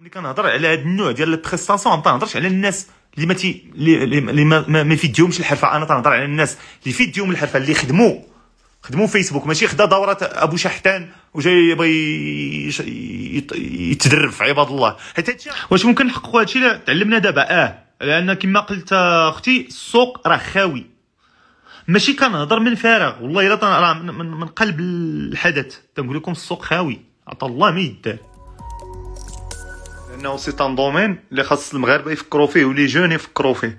ملي كنهضر على هذا النوع ديال البريستاسيون ما تنهضرش على الناس اللي ما تي اللي ما, ما الحرفه انا تنهضر على الناس اللي فيديهم الحرفه اللي خدموا خدموا فيسبوك ماشي خدا دوره ابو شحتان وجاي يبغي يتدرب في عباد الله حيت هادشي واش ممكن نحققوا هادشي اللي تعلمنا دابا اه لان كما قلت اختي السوق راه خاوي ماشي كنهضر من فراغ والله الا راه من, قلب الحدث تنقول لكم السوق خاوي عطى الله ما يدار انه سي ان دومين اللي خاص المغاربه يفكروا فيه ولي جون يفكروا فيه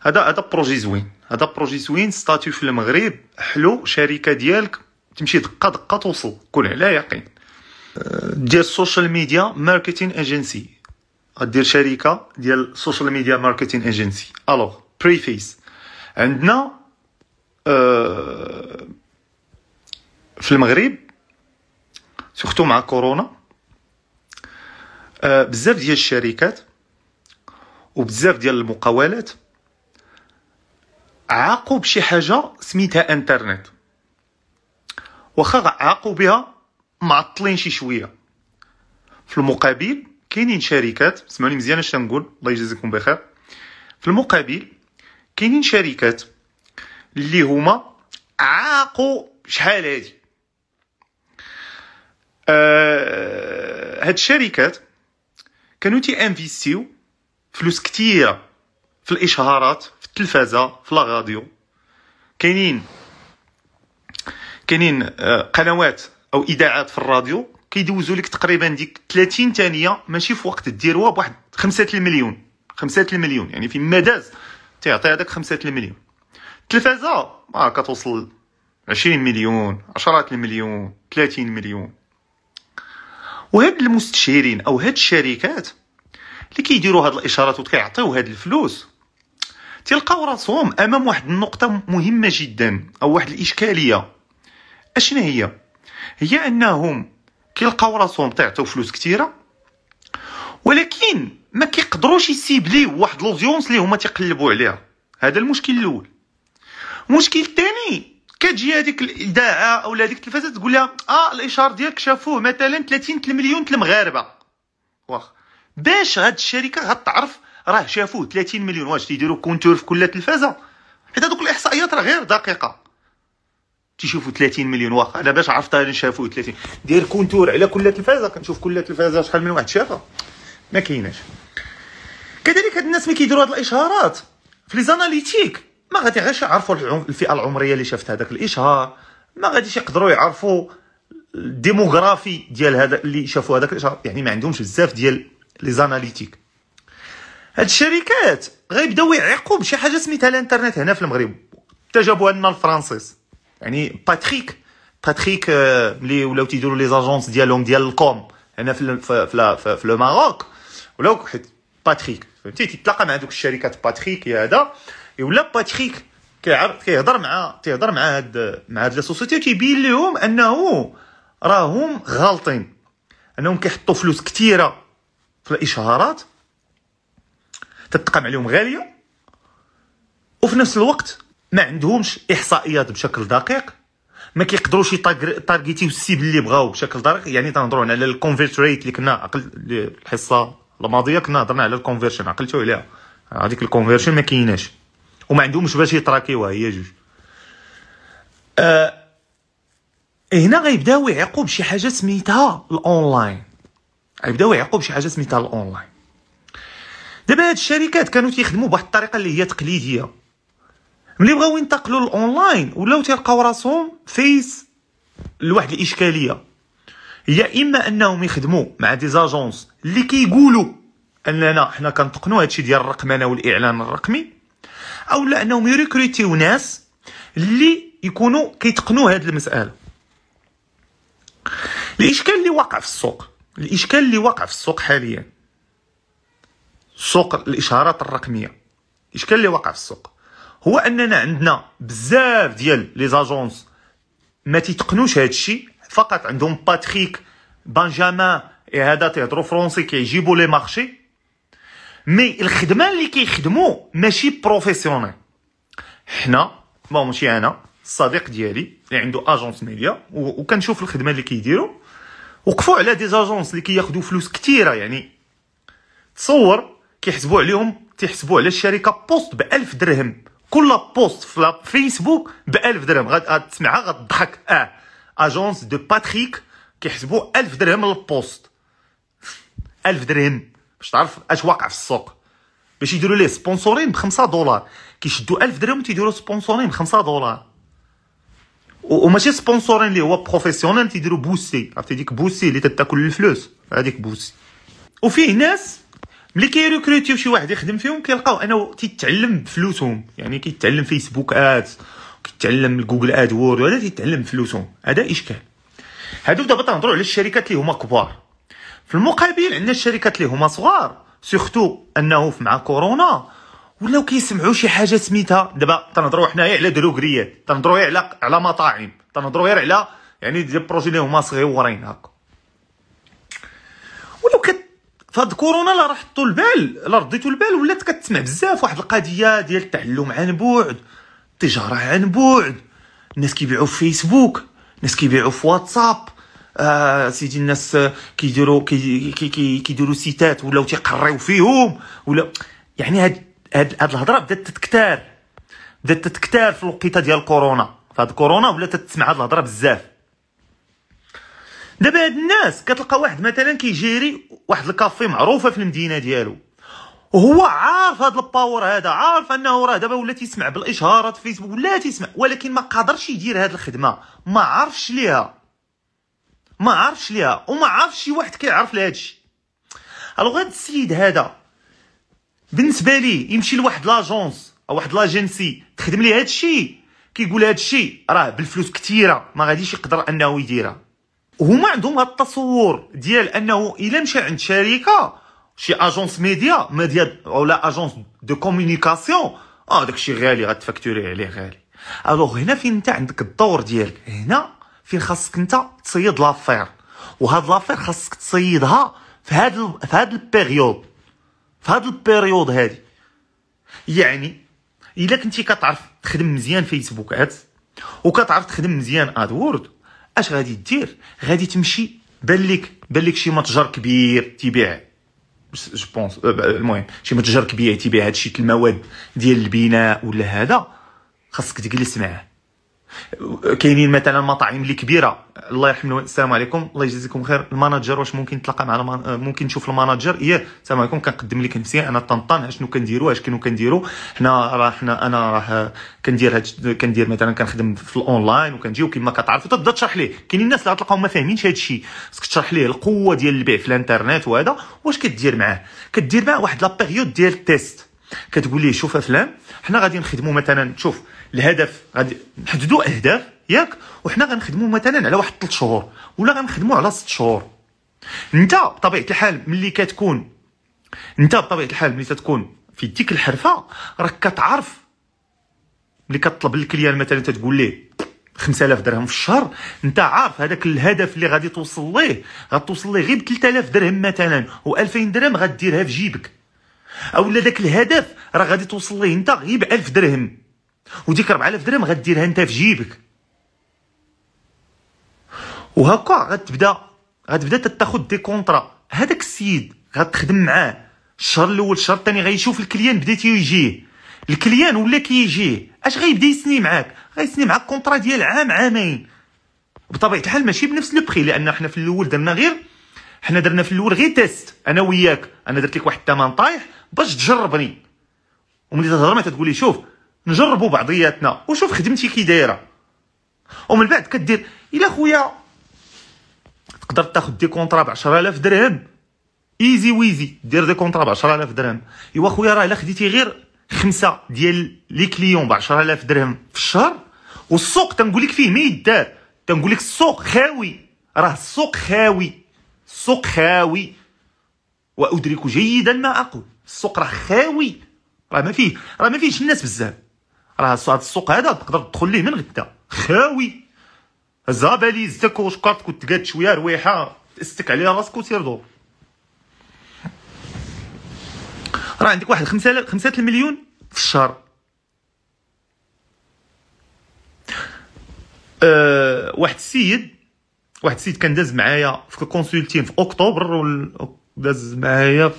هذا هذا بروجي زوين هذا بروجي زوين ستاتيو في المغرب حلو شركه ديالك تمشي دقه دقه توصل كل على يقين ديال السوشيال ميديا ماركتين ايجنسي غدير شركه ديال السوشيال ميديا ماركتين ايجنسي الوغ بريفيس عندنا آه، في المغرب سورتو مع كورونا آه، بزاف ديال الشركات وبزاف ديال المقاولات عاقوا بشي حاجه سميتها انترنت واخا عاقوا بها معطلين شي شويه في المقابل كاينين شركات سمعوني مزيان اش تنقول الله يجازيكم بخير في المقابل كاينين شركات اللي هما عاقوا شحال هادي آه، هاد الشركات كانوا تي انفيستيو فلوس كتيره في الاشهارات في التلفازه في الراديو كاينين كاينين آه، قنوات او اذاعات في الراديو كيدوزوا لك تقريبا ديك 30 ثانيه ماشي في وقت ديروها بواحد 5 المليون 5 المليون يعني في مداز تيعطي هذاك 5 المليون التلفازه ما كتوصل 20 مليون 10 المليون 30 مليون وهاد المستشيرين او هاد الشركات اللي كيديروا هاد الاشارات وكيعطيو هاد الفلوس تلقاو راسهم امام واحد النقطه مهمه جدا او واحد الاشكاليه اشنا هي هي انهم كيلقاو راسهم تعطيو فلوس كثيره ولكن ما كيقدروش يسيبليو واحد لوزيونس اللي هما تيقلبوا عليها هذا المشكل الاول المشكل الثاني كتجي هذيك الاذاعه او هذيك التلفازه تقول لها اه الاشهار ديالك شافوه مثلا 30 مليون المغاربه واخ باش هاد الشركه غتعرف راه شافوه 30 مليون واش تيديروا كونتور في كل تلفازه حيت هذوك الاحصائيات راه غير دقيقه تيشوفوا 30 مليون واخا انا باش عرفت انا شافوا 30 دير كونتور على كل تلفازه كنشوف كل تلفازه شحال من واحد شافها ما كايناش كذلك هاد الناس ملي كيديروا هاد الاشهارات في لي زاناليتيك ما غادي يعرفوا الفئه العمريه اللي شافت هذاك الاشهار ما غاديش يقدروا يعرفوا الديموغرافي ديال هذا اللي شافوا هذاك الاشهار يعني ما عندهمش بزاف ديال لي زاناليتيك هاد الشركات غيبداو يعيقوا بشي حاجه سميتها الانترنت هنا في المغرب تجابوا لنا الفرنسيس يعني باتريك باتريك ملي آه، ولاو تيديروا لي زاجونس ديالهم ديال الكوم هنا في في في, في, في, في لو ماروك ولاو حيت باتريك فهمتي تيتلاقى مع دوك الشركات باتريك هذا ولا باتريك كيعرف كيهضر مع تيهضر مع هاد مع هاد لاسوسيتي تيبين لهم انه راهم غالطين انهم كيحطوا فلوس كثيره في الاشهارات تتقام عليهم غاليه وفي نفس الوقت ما عندهمش احصائيات بشكل دقيق ما كيقدروش يتارجيتيو السيب اللي بغاو بشكل دقيق يعني تنهضروا على الكونفيرت ريت اللي كنا عقل الحصه الماضيه كنا هضرنا على الكونفيرشن عقلتو عليها هذيك الكونفيرشن ما كايناش وما عندهمش باش يتراكيوها هي جوج أه هنا غيبداو يعيقوا بشي حاجه سميتها الاونلاين غيبداو يعيقوا بشي حاجه سميتها الاونلاين دابا هاد الشركات كانوا تيخدموا بواحد الطريقه اللي هي تقليديه ملي بغاو ينتقلوا للاونلاين ولاو تيلقاو راسهم فيس لواحد الاشكاليه هي اما انهم يخدموا مع دي زاجونس اللي كيقولوا اننا حنا كنتقنوا هادشي ديال الرقمنه والاعلان الرقمي او لا انهم يريكروتيو ناس اللي يكونوا كيتقنوا هاد المساله الاشكال اللي واقع في السوق الاشكال اللي واقع في السوق حاليا سوق الاشهارات الرقميه الاشكال اللي واقع في السوق هو اننا عندنا بزاف ديال لي زاجونس ما تيتقنوش هادشي فقط عندهم باتريك بنجامان هذا تيهضروا فرونسي كيجيبوا لي مارشي مي الخدمه اللي كيخدموا ماشي بروفيسيونيل حنا بون ماشي انا الصديق ديالي اللي عنده اجونس ميديا وكنشوف الخدمه اللي كيديروا وقفوا على دي اجونس اللي كياخذوا فلوس كثيره يعني تصور كيحسبوا عليهم تيحسبوا على الشركه بوست ب 1000 درهم كل بوست في فيسبوك ب 1000 درهم غتسمعها غتضحك اه اجونس دو باتريك كيحسبوا 1000 درهم للبوست 1000 درهم باش تعرف اش واقع في السوق باش يديروا ليه سبونسورين ب 5 دولار كيشدوا 1000 درهم تيديروا سبونسورين ب 5 دولار وماشي سبونسورين اللي هو بروفيسيونيل تيديروا بوسي عرفتي ديك بوسي اللي تتاكل الفلوس هذيك بوسي وفيه ناس ملي كيريكروتيو شي واحد يخدم فيهم كيلقاو انه تيتعلم بفلوسهم يعني كيتعلم فيسبوك ادز كيتعلم جوجل ادوورد ولا تيتعلم فلوسهم هذا اشكال هادو دابا تنهضروا على الشركات اللي هما كبار في المقابل عندنا الشركات اللي هما صغار سورتو انه مع كورونا ولاو كيسمعوا شي حاجه سميتها دابا تنهضروا حنايا على دروغريات تنهضروا غير على على مطاعم تنهضروا غير على يعني دي بروجي اللي هما صغيورين هكا ولو كت فهاد كورونا لا راح البال لا رديتو البال ولات كتسمع بزاف واحد القضيه ديال التعلم عن بعد التجاره عن بعد الناس كيبيعوا في فيسبوك الناس كيبيعوا في واتساب آه سيدي الناس كيديروا كي كي كيديروا سيتات ولاو تيقريو فيهم ولا يعني هاد هاد, هاد الهضره بدات تتكتار بدات تتكتار في الوقيته ديال كورونا فهاد كورونا ولات تسمع هاد الهضره بزاف دابا هاد الناس كتلقى واحد مثلا كيجيري واحد الكافي معروفه في المدينه ديالو وهو عارف هذا الباور هذا عارف انه راه دابا ولا تيسمع بالاشهارات في فيسبوك ولا تيسمع ولكن ما قدرش يدير هذه الخدمه ما عارفش ليها ما عارفش ليها وما عارفش شي واحد كيعرف لهذا الشيء الوغ هذا السيد هذا بالنسبه لي يمشي لواحد لاجونس او واحد لاجنسي تخدم ليه هذا الشيء كيقول هذا الشيء راه بالفلوس كثيره ما غاديش يقدر انه يديرها وهما عندهم هذا التصور ديال انه الا مشى عند شركه شي اجونس ميديا ميديا ولا اجونس دو كومونيكاسيون اه داكشي غالي غتفاكتوري عليه غالي الوغ هنا فين انت عندك الدور ديالك هنا فين خاصك انت تصيد لافير وهاد لافير خاصك تصيدها في هاد ال... في هاد البيريود في هاد البيريود هادي يعني الا كنتي كتعرف تخدم مزيان فيسبوك ادز وكتعرف تخدم مزيان ادورد اش غادي دير غادي تمشي بان لك بان لك شي متجر كبير تيبيع جو بونس المهم شي متجر كبير تيبيع هادشي المواد ديال البناء ولا هذا خاصك تجلس معاه كاينين مثلا مطاعم اللي كبيره الله يرحم السلام عليكم الله يجزيكم خير المانجر واش ممكن نتلاقى مع المان... آه، ممكن نشوف المانجر ايه السلام عليكم كنقدم لك نفسي انا طنطان اشنو كنديروا اش كانوا كنديروا حنا راه حنا انا راه كندير هاد كندير مثلا كنخدم في الاونلاين وكنجي وكما كتعرف تبدا تشرح ليه كاينين الناس اللي غتلقاهم ما فاهمينش هاد الشيء خصك تشرح ليه القوه ديال البيع في الانترنت وهذا واش كدير معاه كدير معاه واحد لا بيريود ديال التيست كتقول ليه شوف افلام حنا غادي نخدموا مثلا شوف الهدف غادي نحددوا اهداف ياك وحنا غنخدموا مثلا على واحد 3 شهور ولا غنخدموا على 6 شهور انت بطبيعه الحال ملي كتكون انت بطبيعه الحال ملي تتكون في ديك الحرفه راك كتعرف ملي كطلب للكليان مثلا تتقول ليه 5000 درهم في الشهر انت عارف هذاك الهدف اللي غادي توصل ليه غتوصل ليه غير ب 3000 درهم مثلا و2000 درهم غديرها في جيبك او لا داك الهدف راه غادي توصل ليه انت غير ب 1000 درهم وديك 4000 درهم غديرها انت في جيبك وهكا غتبدا غتبدا تاخذ دي كونطرا هذاك السيد غتخدم معاه الشهر الاول الشهر الثاني غيشوف الكليان بدا تيجيه الكليان ولا كيجيه اش غيبدا يسني معاك غيسني معاك كونطرا ديال عام عامين بطبيعه الحال ماشي بنفس لو بري لان حنا في الاول درنا غير حنا درنا في الاول غير تيست انا وياك انا درت لك واحد الثمن طايح باش تجربني وملي تهضر ما تقول لي شوف نجربوا بعضياتنا وشوف خدمتي كي دايره ومن بعد كدير الا خويا تقدر تاخذ دي كونطرا ب 10000 درهم ايزي ويزي دير دي كونطرا ب 10000 درهم ايوا خويا راه الا خديتي غير خمسه ديال لي كليون ب 10000 درهم في الشهر والسوق تنقول لك فيه ما يدار تنقول لك السوق خاوي راه السوق خاوي السوق خاوي وادرك جيدا ما اقول السوق راه خاوي راه ما فيه راه ما فيهش الناس بزاف راه هذا السوق هذا تقدر تدخل ليه من غدا خاوي هزا باليزتك وشكرتك وتقاد شويه رويحه استك عليها راسك وسير دور راه عندك واحد خمسة خمسة المليون في الشهر أه واحد السيد واحد السيد كان داز معايا في كونسلتين في اكتوبر داز معايا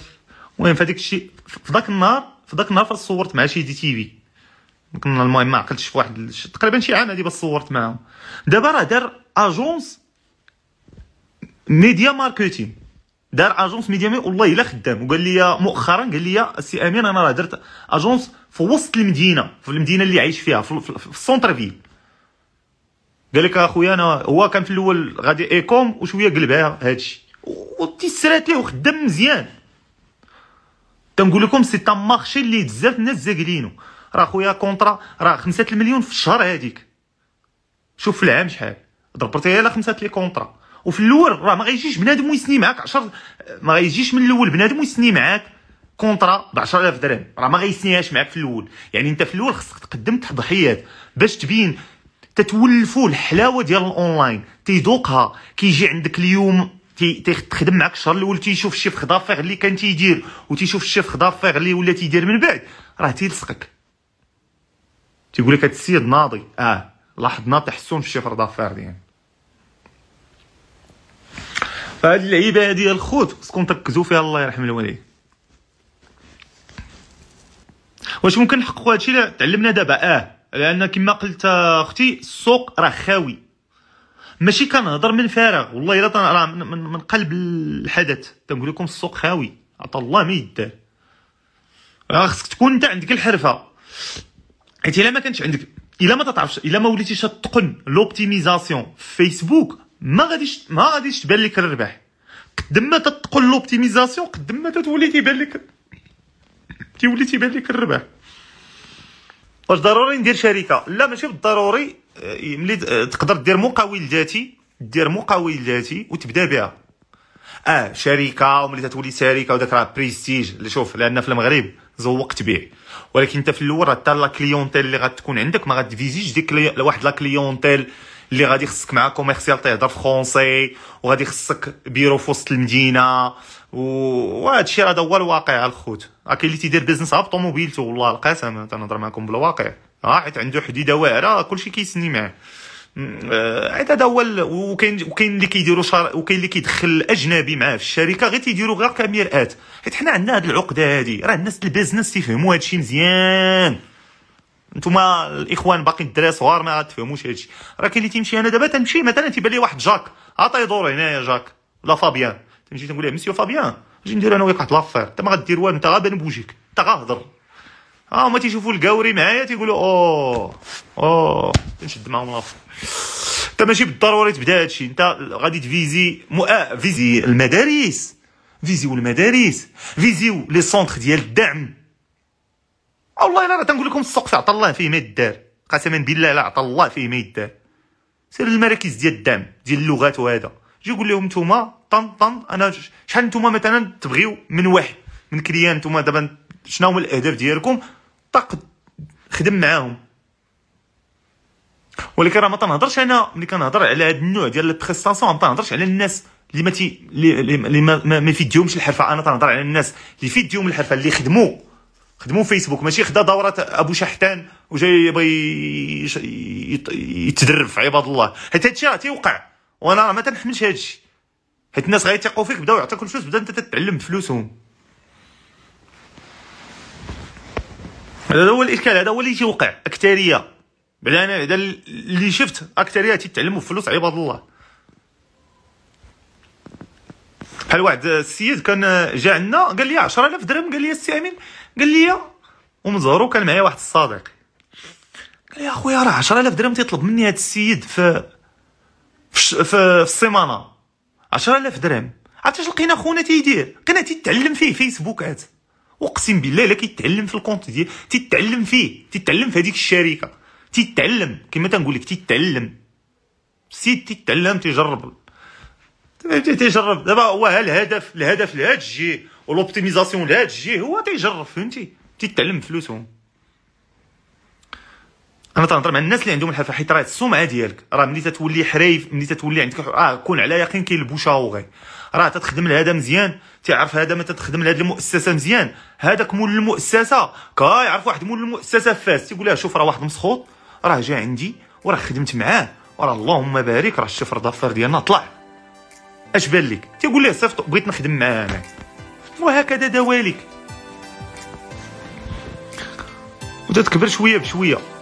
المهم في هذاك الشيء في ذاك النهار في ذاك النهار فاش صورت مع شي دي تي في كنا المهم ما عقلتش في واحد تقريبا شي عام هادي باش صورت معاهم دابا راه دار اجونس ميديا ماركتين دار اجونس ميديا مي والله الا خدام وقال لي مؤخرا قال لي السي امين انا راه درت اجونس في وسط المدينه في المدينه اللي عايش فيها في السونتر فيل قال لك اخويا انا هو كان في الاول غادي ايكوم وشويه قلبها هادشي سرات ليه وخدام مزيان تنقول لكم سي تا مارشي اللي بزاف الناس زاكلينو راه خويا كونطرا راه 5 المليون في الشهر هذيك شوف في العام شحال ضربتيها على 5 لي كونطرا وفي الاول راه ما غايجيش بنادم ويسني معاك 10 ما غايجيش من الاول بنادم ويسني معاك كونطرا ب 10000 درهم راه ما غايسنيهاش معاك في الاول يعني انت في الاول خصك تقدم تضحيات باش تبين تتولفوا الحلاوه ديال الاونلاين تيذوقها كيجي عندك اليوم تخدم معك الشهر الاول تيشوف الشيف دافير اللي كان تيدير وتيشوف الشيف دافير اللي ولا تيدير من بعد راه تيلصقك تيقول لك هاد السيد ناضي اه لاحظنا تحسن في الشيفر دافير ديالك فهاد اللعيبه هادي الخوت خصكم تركزوا فيها الله يرحم الوالدين واش ممكن نحققوا هادشي تعلمنا دابا اه لان كما قلت اختي السوق راه خاوي ماشي كنهضر من فراغ والله الا راه من, قلب الحدث تنقول لكم السوق خاوي عطا الله ما يدار راه خصك تكون انت عندك الحرفه حيت الا ما كانش عندك الا ما تعرفش الا ما وليتيش تتقن لوبتيميزاسيون في فيسبوك ما غاديش ما غاديش تبان لك الربح قد ما تتقن لوبتيميزاسيون قد ما تولي تيبان لك تيولي تيبان لك الربح واش ضروري ندير شركه لا ماشي بالضروري آه، ملي آه، تقدر دير مقاول ذاتي دير مقاول ذاتي وتبدا بها اه شركه وملي تولي شركه وداك راه بريستيج اللي شوف لان في المغرب زوقت به ولكن انت في الاول راه حتى لا كليونتيل اللي غتكون عندك ما غاتفيزيش ديك لواحد واحد لا كليونتيل اللي غادي خصك معاكم كوميرسيال تيهضر فرونسي وغادي خصك بيرو في وسط المدينه وهذا الشيء هذا هو الواقع الخوت راه كاين اللي تيدير بيزنس غير بطوموبيلته والله القسم تنهضر معكم بالواقع راه حيت عنده حديده واعره كلشي كيسني معاه حيت آه، هذا هو وكاين وكاين اللي كيديروا وكاين اللي كيدخل الاجنبي معاه في الشركه غير تيديروا غير كاميرات حيت حنا عندنا هذه العقده هذه راه الناس البيزنس تيفهموا هذا الشيء مزيان نتوما الاخوان باقي الدراري صغار ما تفهموش هادشي راه كاين اللي تيمشي انا دابا تنمشي مثلا تيبان لي واحد جاك عطاي دور هنايا جاك لا فابيان مشيت نقول له مسيو فابيان اجي ندير انا وياك واحد لافير انت ما غدير والو انت غابان بوجهك انت غاهضر ها آه، هما تيشوفوا الكاوري معايا تيقولوا اوه اوه نشد معاهم لافير انت ماشي بالضروري تبدا هادشي انت غادي تفيزي مؤ... آه، فيزي المدارس فيزيو المدارس فيزيو لي سونتر ديال الدعم والله الا راه تنقول لكم السوق عطى الله فيه ما يدار قسما بالله لا عطى الله فيه ما يدار سير المراكز ديال الدعم ديال اللغات وهذا جي قول لهم نتوما طن طن انا شحال نتوما مثلا تبغيو من واحد من كليان نتوما دابا شنو هما الاهداف ديالكم طق خدم معاهم ولكن راه ما تنهضرش انا ملي كنهضر على هذا النوع ديال البريستاسيون ما تنهضرش على الناس اللي ما تي اللي ما, ما في الحرفه انا تنهضر على الناس اللي في الحرفه اللي خدموا خدموا فيسبوك ماشي خدا دوره ابو شحتان وجاي يبغي يتدرب في عباد الله حيت هادشي راه تيوقع وانا راه ما تنحملش هادشي حيت الناس غيثيقوا فيك بداو يعطيوك الفلوس بدا انت تتعلم بفلوسهم هذا هو الاشكال هذا هو اللي تيوقع اكثريه بعدا انا بعدا اللي شفت اكثريه تيتعلموا بفلوس عباد الله بحال واحد السيد كان جا عندنا قال لي 10000 درهم قال لي السي امين قال لي ومن زهرو كان معايا واحد الصديق قال لي اخويا راه 10000 درهم تيطلب مني هذا السيد في في السيمانه 10000 درهم عرفت اش لقينا خونا تيدير لقينا تيتعلم فيه فيسبوكات اقسم بالله لا كيتعلم في الكونت ديال تيتعلم فيه تيتعلم في هذيك الشركه تيتعلم كما تنقول لك تيتعلم سيد تيتعلم تيجرب تيجرب دابا هو الهدف الهدف لهاد الجي ولوبتيميزاسيون لهاد الجي هو تيجرب فهمتي تيتعلم فلوسهم انا تنهضر مع الناس اللي عندهم الحرفه حيت راه السمعه ديالك راه ملي تتولي حريف ملي تتولي عندك اه كون على يقين كاين البوشاوغي راه تتخدم لهذا مزيان تيعرف هذا ما تتخدم لهذه المؤسسه مزيان هذاك مول المؤسسه كيعرف واحد مول المؤسسه فاس تيقول له شوف راه واحد مسخوط راه جا عندي وراه خدمت معاه وراه اللهم بارك راه الشفر ضفر ديالنا طلع اش بان لك تيقول له صيفط بغيت نخدم معاه انا وهكذا دوالك وتتكبر شويه بشويه